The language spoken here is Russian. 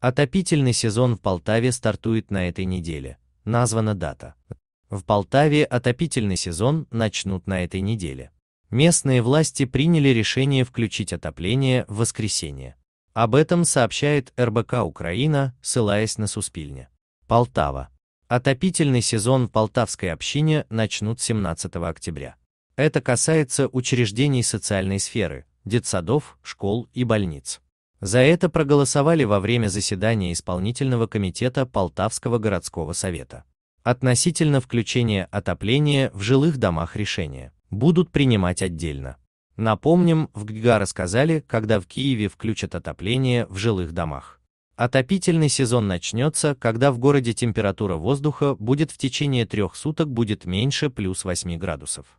Отопительный сезон в Полтаве стартует на этой неделе. Названа дата. В Полтаве отопительный сезон начнут на этой неделе. Местные власти приняли решение включить отопление в воскресенье. Об этом сообщает РБК Украина, ссылаясь на Суспильня. Полтава. Отопительный сезон в полтавской общине начнут 17 октября. Это касается учреждений социальной сферы, детсадов, школ и больниц. За это проголосовали во время заседания исполнительного комитета Полтавского городского совета. Относительно включения отопления в жилых домах решения будут принимать отдельно. Напомним, в ГГА рассказали, когда в Киеве включат отопление в жилых домах. Отопительный сезон начнется, когда в городе температура воздуха будет в течение трех суток будет меньше плюс 8 градусов.